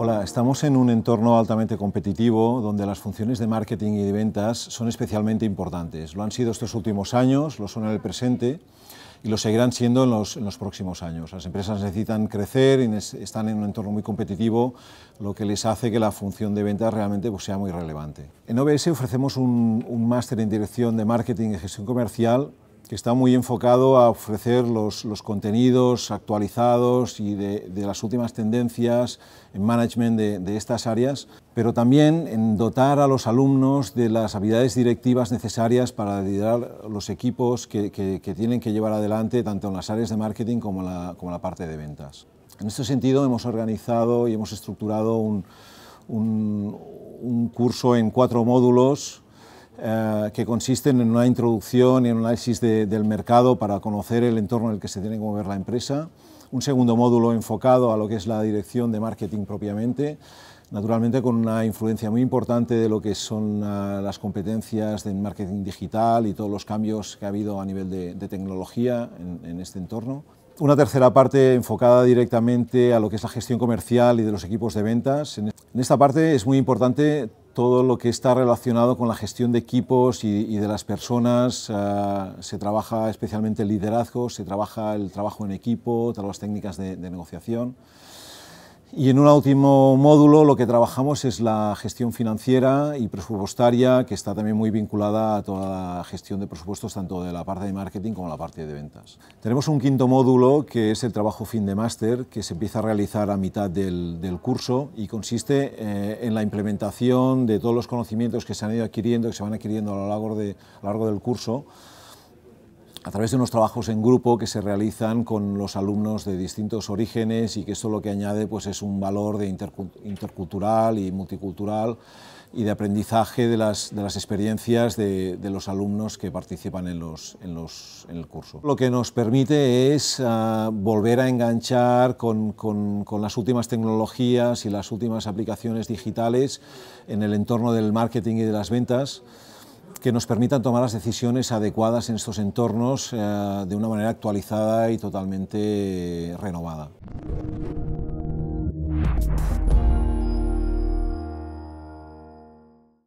Hola, estamos en un entorno altamente competitivo donde las funciones de marketing y de ventas son especialmente importantes. Lo han sido estos últimos años, lo son en el presente y lo seguirán siendo en los, próximos años. Las empresas necesitan crecer y están en un entorno muy competitivo, lo que les hace que la función de ventas realmente pues, sea muy relevante. En OBS ofrecemos un máster en dirección de marketing y gestión comercial que está muy enfocado a ofrecer los, los contenidos actualizados y de, de, las últimas tendencias en management de, de, estas áreas, pero también en dotar a los alumnos de las habilidades directivas necesarias para liderar los equipos que, que, tienen que llevar adelante tanto en las áreas de marketing como en la, como la parte de ventas. En este sentido hemos organizado y hemos estructurado un, un, un curso en cuatro módulos eh, que consisten en una introducción y un análisis del mercado para conocer el entorno en el que se tiene que mover la empresa. Un segundo módulo enfocado a lo que es la dirección de marketing propiamente, naturalmente con una influencia muy importante de lo que son eh, las competencias de marketing digital y todos los cambios que ha habido a nivel de, tecnología en este entorno una tercera parte enfocada directamente a lo que es la gestión comercial y de los equipos de ventas. En esta parte es muy importante todo lo que está relacionado con la gestión de equipos y, de las personas. Eh, se trabaja especialmente el liderazgo, se trabaja el trabajo en equipo, todas las técnicas de negociación. Y en un último módulo lo que trabajamos es la gestión financiera y presupuestaria, que está también muy vinculada a toda la gestión de presupuestos, tanto de la parte de marketing como la parte de ventas. Tenemos un quinto módulo, que es el trabajo fin de máster, que se empieza a realizar a mitad del, curso y consiste eh, en la implementación de todos los conocimientos que se han ido adquiriendo, que se van adquiriendo a lo largo, de, a lo largo del curso, a través de unos trabajos en grupo que se realizan con los alumnos de distintos orígenes y que eso lo que añade pues, es un valor de intercultural y multicultural y de aprendizaje de las, experiencias de, los alumnos que participan en, los, en, el curso. Lo que nos permite es ah, volver a enganchar con, las últimas tecnologías y las últimas aplicaciones digitales en el entorno del marketing y de las ventas que nos permitan tomar las decisiones adecuadas en estos entornos eh, de una manera actualizada y totalmente renovada.